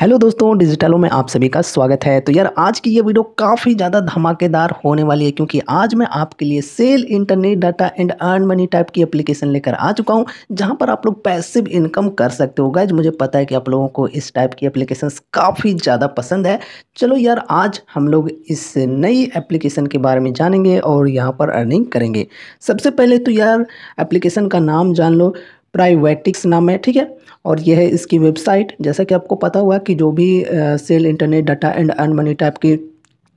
hello दोस्तों डिजिटलों में आप सभी का स्वागत है तो यार आज की ये वीडियो काफ़ी ज़्यादा धमाकेदार होने वाली है क्योंकि आज मैं आपके लिए sell internet data and earn money type की एप्लीकेशन लेकर आ चुका हूँ जहाँ पर आप लोग पैसिव इनकम कर सकते हो गाइज मुझे पता है कि आप लोगों को इस टाइप की एप्लीकेशन काफ़ी ज़्यादा पसंद है चलो यार आज हम लोग इस नई एप्लीकेशन के बारे में जानेंगे और यहाँ पर अर्निंग करेंगे सबसे पहले तो यार एप्लीकेशन का नाम जान लो प्राइवेटिक्स नाम है ठीक है और यह है इसकी वेबसाइट जैसा कि आपको पता हुआ कि जो भी sell internet data and earn money type की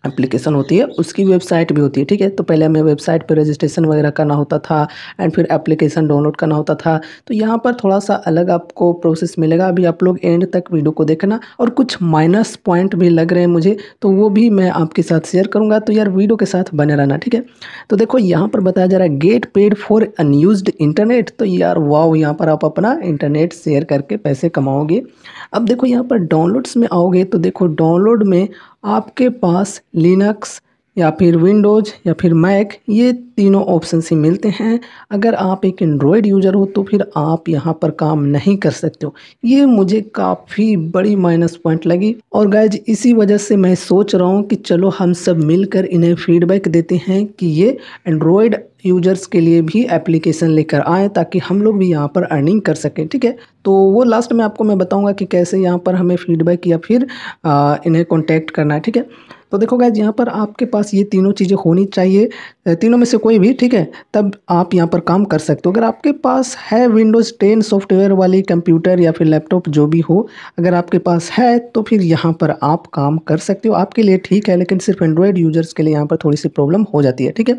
एप्लीकेशन होती है उसकी वेबसाइट भी होती है ठीक है तो पहले हमें वेबसाइट पर रजिस्ट्रेशन वगैरह करना होता था एंड फिर एप्लीकेशन डाउनलोड करना होता था तो यहाँ पर थोड़ा सा अलग आपको प्रोसेस मिलेगा अभी आप लोग एंड तक वीडियो को देखना और कुछ माइनस पॉइंट भी लग रहे हैं मुझे तो वो भी मैं आपके साथ शेयर करूँगा तो यार वीडियो के साथ बने रहना ठीक है तो देखो यहाँ पर बताया जा रहा है get paid for unused internet तो यार वाओ यहाँ पर आप अपना इंटरनेट शेयर करके पैसे कमाओगे अब देखो यहाँ पर डाउनलोड्स में आओगे तो देखो डाउनलोड में आपके पास लिनक्स या फिर विंडोज़ या फिर मैक ये तीनों ऑप्शन से मिलते हैं अगर आप एक एंड्रॉयड यूज़र हो तो फिर आप यहाँ पर काम नहीं कर सकते हो ये मुझे काफ़ी बड़ी माइनस पॉइंट लगी और गैज इसी वजह से मैं सोच रहा हूँ कि चलो हम सब मिलकर इन्हें फीडबैक देते हैं कि ये एंड्रॉयड यूजर्स के लिए भी एप्लीकेशन लेकर आए ताकि हम लोग भी यहाँ पर अर्निंग कर सकें ठीक है तो वो लास्ट में आपको मैं बताऊँगा कि कैसे यहाँ पर हमें फीडबैक या फिर आ, इन्हें कॉन्टैक्ट करना है ठीक है तो देखो गैज यहाँ पर आपके पास ये तीनों चीज़ें होनी चाहिए तीनों में से कोई भी ठीक है तब आप यहाँ पर काम कर सकते हो अगर आपके पास है विंडोज़ टेन सॉफ्टवेयर वाली कंप्यूटर या फिर लैपटॉप जो भी हो अगर आपके पास है तो फिर यहाँ पर आप काम कर सकते हो आपके लिए ठीक है लेकिन सिर्फ एंड्रॉयड यूजर्स के लिए यहाँ पर थोड़ी सी प्रॉब्लम हो जाती है ठीक है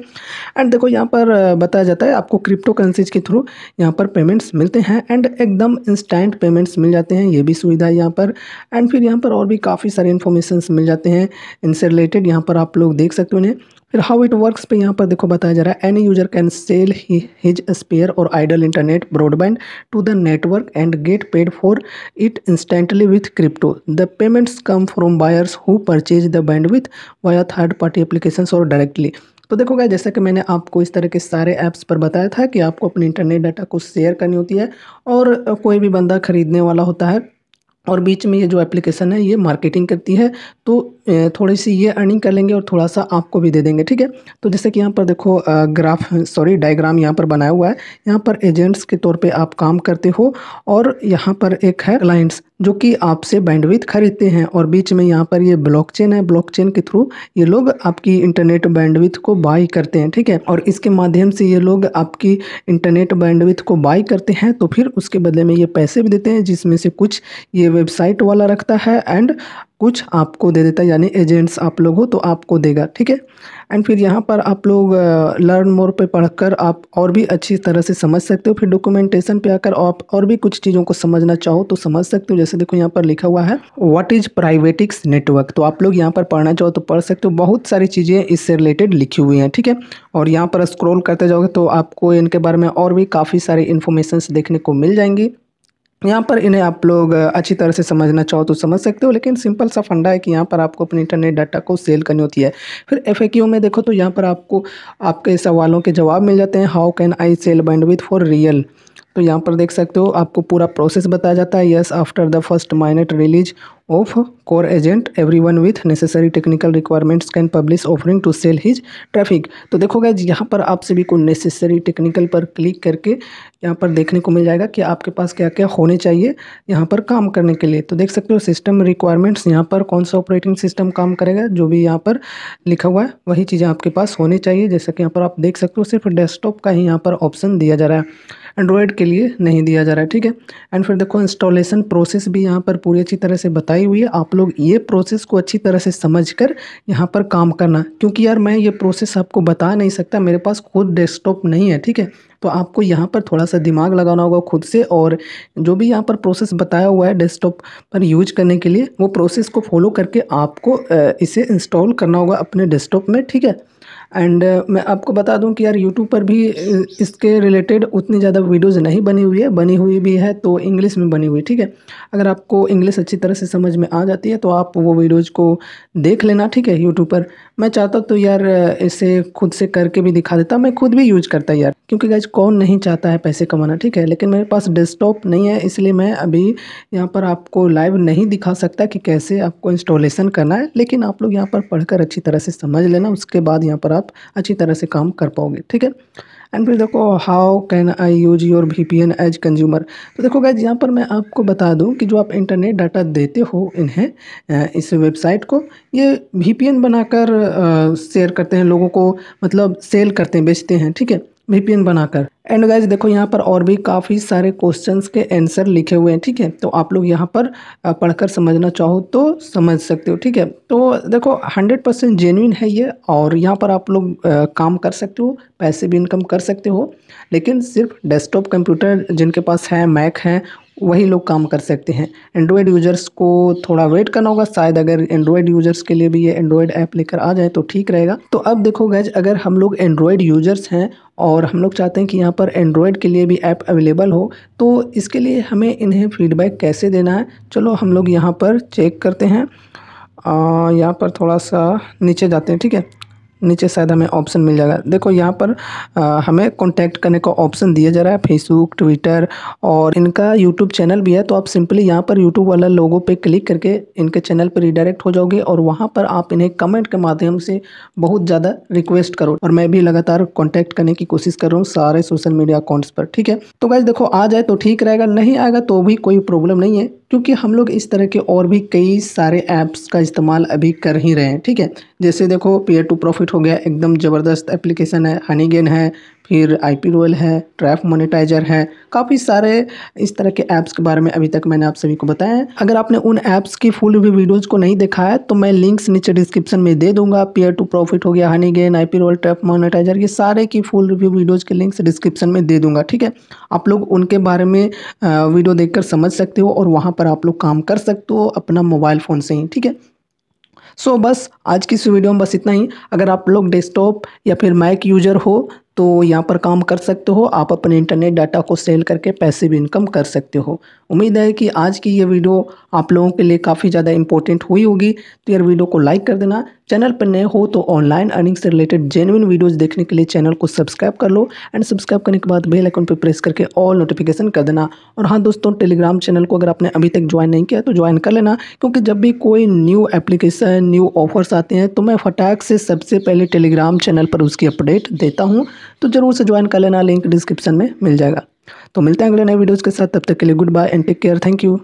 एंड देखो यहाँ पर बताया जाता है आपको क्रिप्टो करेंसीज के थ्रू यहाँ पर पेमेंट्स मिलते हैं एंड एकदम इंस्टेंट पेमेंट्स मिल जाते हैं ये भी सुविधा है यहाँ पर एंड फिर यहाँ पर और भी काफ़ी सारे इन्फॉर्मेशन मिल जाते हैं इनसे रिलेटेड यहाँ पर आप लोग देख सकते हो इन्हें फिर हाउ इट वर्क्स पे यहाँ पर देखो बताया जा रहा है any user can sell his spare or idle internet broadband to the network and get paid for it instantly with crypto the payments come from buyers who purchase the band with via third party application or directly तो देखो क्या जैसा कि मैंने आपको इस तरह के सारे ऐप्स पर बताया था कि आपको अपने इंटरनेट डाटा को शेयर करनी होती है और कोई भी बंदा खरीदने वाला होता है और बीच में ये जो एप्लीकेशन है ये मार्केटिंग करती है तो थोड़ी सी ये अर्निंग कर लेंगे और थोड़ा सा आपको भी दे देंगे ठीक है तो जैसे कि यहाँ पर देखो ग्राफ सॉरी डायग्राम यहाँ पर बनाया हुआ है यहाँ पर एजेंट्स के तौर पे आप काम करते हो और यहाँ पर एक है क्लाइंट्स जो कि आपसे बैंडविथ खरीदते हैं और बीच में यहाँ पर ये ब्लॉकचेन है ब्लॉकचेन के थ्रू ये लोग आपकी इंटरनेट बैंडविथ को बाई करते हैं ठीक है और इसके माध्यम से ये लोग आपकी इंटरनेट बैंडविथ को बाई करते हैं तो फिर उसके बदले में ये पैसे भी देते हैं जिसमें से कुछ ये वेबसाइट वाला रखता है एंड कुछ आपको दे देता है यानी एजेंट्स आप लोग हो तो आपको देगा ठीक है एंड फिर यहाँ पर आप लोग लर्न मोर पे पढ़कर आप और भी अच्छी तरह से समझ सकते हो फिर डॉक्यूमेंटेशन पे आकर आप और भी कुछ चीज़ों को समझना चाहो तो समझ सकते हो जैसे देखो यहाँ पर लिखा हुआ है व्हाट इज़ प्राइवेटिक्स नेटवर्क तो आप लोग यहाँ पर पढ़ना चाहो तो पढ़ सकते हो बहुत सारी चीज़ें इससे रिलेटेड लिखी हुई हैं ठीक है और यहाँ पर स्क्रोल करते जाओगे तो आपको इनके बारे में और भी काफ़ी सारी इन्फॉर्मेशन देखने को मिल जाएंगी यहाँ पर इन्हें आप लोग अच्छी तरह से समझना चाहो तो समझ सकते हो लेकिन सिंपल सा फंडा है कि यहाँ पर आपको अपने इंटरनेट डाटा को सेल करनी होती है फिर एफ में देखो तो यहाँ पर आपको आपके सवालों के जवाब मिल जाते हैं how can I sell bandwidth for real तो यहाँ पर देख सकते हो आपको पूरा प्रोसेस बताया जाता है yes after the first minute release of core agent everyone with necessary technical requirements can publish offering to sell his traffic तो देखोगे यहाँ पर आप सभी को नेसेसरी टेक्निकल पर क्लिक करके यहाँ पर देखने को मिल जाएगा कि आपके पास क्या क्या होने चाहिए यहाँ पर काम करने के लिए तो देख सकते हो सिस्टम रिक्वायरमेंट्स यहाँ पर कौन सा ऑपरेटिंग सिस्टम काम करेगा जो भी यहाँ पर लिखा हुआ है वही चीज़ें आपके पास होने चाहिए जैसा कि यहाँ पर आप देख सकते हो सिर्फ डेस्कटॉप का ही यहाँ पर ऑप्शन दिया जा रहा है एंड्रॉयड के लिए नहीं दिया जा रहा है ठीक है एंड फिर देखो इंस्टॉलेशन प्रोसेस भी यहाँ पर पूरी अच्छी तरह से बताई हुई है आप लोग ये प्रोसेस को अच्छी तरह से समझ कर यहाँ पर काम करना क्योंकि यार मैं ये प्रोसेस आपको बता नहीं सकता मेरे पास खुद डेस्कटॉप नहीं है ठीक है तो आपको यहाँ पर थोड़ा सा दिमाग लगाना होगा खुद से और जो भी यहाँ पर प्रोसेस बताया हुआ है डेस्कटॉप पर यूज करने के लिए वो प्रोसेस को फॉलो करके आपको इसे इंस्टॉल करना होगा अपने डेस्कटॉप में ठीक है एंड uh, मैं आपको बता दूं कि यार यूट्यूब पर भी इसके रिलेटेड उतनी ज़्यादा वीडियोज़ नहीं बनी हुई है बनी हुई भी है तो इंग्लिश में बनी हुई ठीक है अगर आपको इंग्लिश अच्छी तरह से समझ में आ जाती है तो आप वो वीडियोज़ को देख लेना ठीक है यूट्यूब पर मैं चाहता तो यार इसे खुद से करके भी दिखा देता मैं खुद भी यूज करता यार क्योंकि गैज कौन नहीं चाहता है पैसे कमाना ठीक है लेकिन मेरे पास डेस्कटॉप नहीं है इसलिए मैं अभी यहाँ पर आपको लाइव नहीं दिखा सकता कि कैसे आपको इंस्टॉलेसन करना है लेकिन आप लोग यहाँ पर पढ़कर अच्छी तरह से समझ लेना उसके बाद यहाँ पर आप आप अच्छी तरह से काम कर पाओगे ठीक है एंड फिर देखो how can I use your V P N as consumer तो देखो गैज यहाँ पर मैं आपको बता दूँ कि जो आप इंटरनेट डाटा देते हो इन्हें इस वेबसाइट को ये वी पी एन बनाकर शेयर करते हैं लोगों को मतलब सेल करते हैं बेचते हैं ठीक है वीपीएन बनाकर एंड गाइज देखो यहाँ पर और भी काफ़ी सारे क्वेश्चंस के आंसर लिखे हुए हैं ठीक है तो आप लोग यहाँ पर पढ़कर समझना चाहो तो समझ सकते हो ठीक है तो देखो 100 परसेंट जेन्यून है ये और यहाँ पर आप लोग काम कर सकते हो पैसे भी इनकम कर सकते हो लेकिन सिर्फ डेस्कटॉप कंप्यूटर जिनके पास है मैक है वही लोग काम कर सकते हैं एंड्रॉयड यूज़र्स को थोड़ा वेट करना होगा शायद अगर एंड्रॉयड यूज़र्स के लिए भी ये एंड्रॉयड ऐप लेकर आ जाए तो ठीक रहेगा तो अब देखो गैज अगर हम लोग एंड्रॉयड यूज़र्स हैं और हम लोग चाहते हैं कि यहाँ पर एंड्रॉयड के लिए भी ऐप अवेलेबल हो तो इसके लिए हमें इन्हें फीडबैक कैसे देना है चलो हम लोग यहाँ पर चेक करते हैं यहाँ पर थोड़ा सा नीचे जाते हैं ठीक है नीचे शायद हमें ऑप्शन मिल जाएगा देखो यहाँ पर आ, हमें कॉन्टैक्ट करने का ऑप्शन दिया जा रहा है फेसबुक ट्विटर और इनका यूट्यूब चैनल भी है तो आप सिंपली यहाँ पर यूट्यूब वाला लोगों पे क्लिक करके इनके चैनल पर रिडायरेक्ट हो जाओगे और वहाँ पर आप इन्हें कमेंट के माध्यम से बहुत ज़्यादा रिक्वेस्ट करो और मैं भी लगातार कॉन्टैक्ट करने की कोशिश कर रहा हूँ सारे सोशल मीडिया अकाउंट्स पर ठीक है तो गाइज देखो आ जाए तो ठीक रहेगा नहीं आएगा तो भी कोई प्रॉब्लम नहीं है क्योंकि हम लोग इस तरह के और भी कई सारे ऐप्स का इस्तेमाल अभी कर ही रहे हैं ठीक है जैसे देखो पेयर टू प्रॉफिट हो गया एकदम ज़बरदस्त एप्लीकेशन है हनीगेन है फिर आई पी रोयल है ट्रैफ मोनेटाइजर है काफ़ी सारे इस तरह के ऐप्स के बारे में अभी तक मैंने आप सभी को बताया है अगर आपने उन ऐप्स की फुल रिव्यू वीडियोज़ को नहीं देखा है तो मैं लिंक्स नीचे डिस्क्रिप्शन में दे दूंगा पीयर टू प्रॉफिट हो गया Honeygain I P Royal Traffmonetizer ये सारे की फुल रिव्यू वीडियोज़ के लिंक्स डिस्क्रिप्शन में दे दूंगा ठीक है आप लोग उनके बारे में वीडियो कर समझ सकते हो और वहाँ पर आप लोग काम कर सकते हो अपना मोबाइल फ़ोन से ही ठीक है सो so, बस आज की इस वीडियो में बस इतना ही अगर आप लोग डेस्कटॉप या फिर मैक यूजर हो तो यहाँ पर काम कर सकते हो आप अपने इंटरनेट डाटा को सेल करके पैसे भी इनकम कर सकते हो उम्मीद है कि आज की ये वीडियो आप लोगों के लिए काफ़ी ज़्यादा इंपॉर्टेंट हुई होगी तो यार वीडियो को लाइक कर देना चैनल पर नए हो तो ऑनलाइन अर्निंग से रिलेटेड जेनविन वीडियोज़ देखने के लिए चैनल को सब्सक्राइब कर लो एंड सब्सक्राइब करने के बाद बेल आइकन पर प्रेस करके ऑल नोटिफिकेशन कर देना और हाँ दोस्तों टेलीग्राम चैनल को अगर आपने अभी तक ज्वाइन नहीं किया तो ज्वाइन कर लेना क्योंकि जब भी कोई न्यू एप्लीकेशन न्यू ऑफर्स आते हैं तो मैं फटाक से सबसे पहले टेलीग्राम चैनल पर उसकी अपडेट देता हूँ तो ज़रूर से ज्वाइन कर लेना लिंक डिस्क्रिप्शन में मिल जाएगा तो मिलते हैं अगले नए वीडियोज़ के साथ तब तक के लिए goodbye and take care thank you